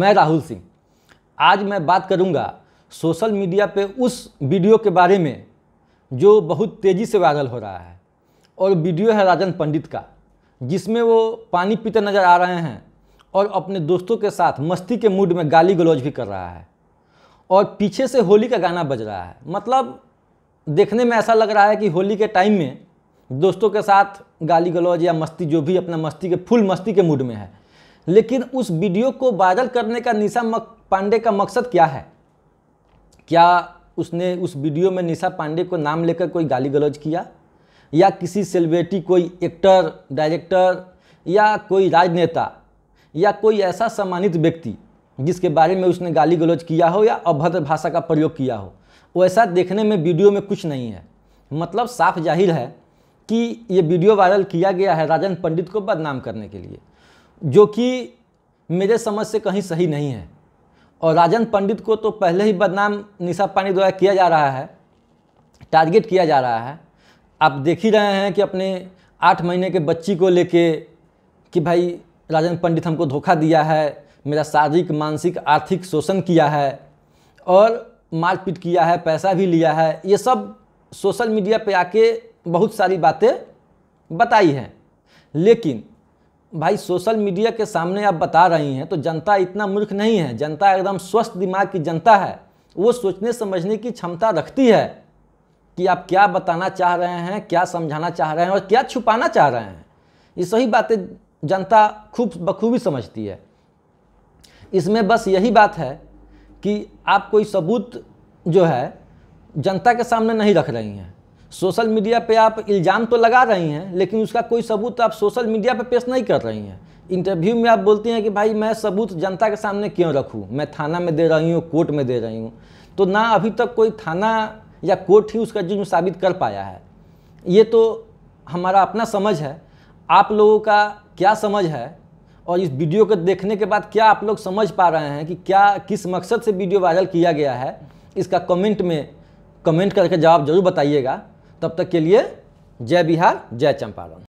मैं राहुल सिंह आज मैं बात करूंगा सोशल मीडिया पे उस वीडियो के बारे में जो बहुत तेज़ी से वायरल हो रहा है और वीडियो है राजन पंडित का जिसमें वो पानी पीते नज़र आ रहे हैं और अपने दोस्तों के साथ मस्ती के मूड में गाली गलौज भी कर रहा है और पीछे से होली का गाना बज रहा है मतलब देखने में ऐसा लग रहा है कि होली के टाइम में दोस्तों के साथ गाली गलौज या मस्ती जो भी अपना मस्ती के फुल मस्ती के मूड में है लेकिन उस वीडियो को वायरल करने का निशा पांडे का मकसद क्या है क्या उसने उस वीडियो में निशा पांडे को नाम लेकर कोई गाली गलौज किया या किसी सेलिब्रिटी कोई एक्टर डायरेक्टर या कोई राजनेता या कोई ऐसा सम्मानित व्यक्ति जिसके बारे में उसने गाली गलौज किया हो या अभद्र भाषा का प्रयोग किया हो वैसा देखने में वीडियो में कुछ नहीं है मतलब साफ जाहिर है कि ये वीडियो वायरल किया गया है राजन पंडित को बदनाम करने के लिए जो कि मेरे समझ से कहीं सही नहीं है और राजन पंडित को तो पहले ही बदनाम निशा पानी द्वारा किया जा रहा है टारगेट किया जा रहा है आप देख ही रहे हैं कि अपने आठ महीने के बच्ची को लेके कि भाई राजन पंडित हमको धोखा दिया है मेरा शारीरिक मानसिक आर्थिक शोषण किया है और मारपीट किया है पैसा भी लिया है ये सब सोशल मीडिया पे आके बहुत सारी बातें बताई हैं लेकिन भाई सोशल मीडिया के सामने आप बता रही हैं तो जनता इतना मूर्ख नहीं है जनता एकदम स्वस्थ दिमाग की जनता है वो सोचने समझने की क्षमता रखती है कि आप क्या बताना चाह रहे हैं क्या समझाना चाह रहे हैं और क्या छुपाना चाह रहे हैं ये सही बातें जनता खूब बखूबी समझती है इसमें बस यही बात है कि आप कोई सबूत जो है जनता के सामने नहीं रख रही हैं सोशल मीडिया पे आप इल्ज़ाम तो लगा रही हैं लेकिन उसका कोई सबूत आप सोशल मीडिया पे पेश नहीं कर रही हैं इंटरव्यू में आप बोलती हैं कि भाई मैं सबूत जनता के सामने क्यों रखूँ मैं थाना में दे रही हूँ कोर्ट में दे रही हूँ तो ना अभी तक कोई थाना या कोर्ट ही उसका जुर्म साबित कर पाया है ये तो हमारा अपना समझ है आप लोगों का क्या समझ है और इस वीडियो को देखने के बाद क्या आप लोग समझ पा रहे हैं कि क्या किस मकसद से वीडियो वायरल किया गया है इसका कमेंट में कमेंट करके जवाब जरूर बताइएगा तब तक के लिए जय बिहार जय चंपारण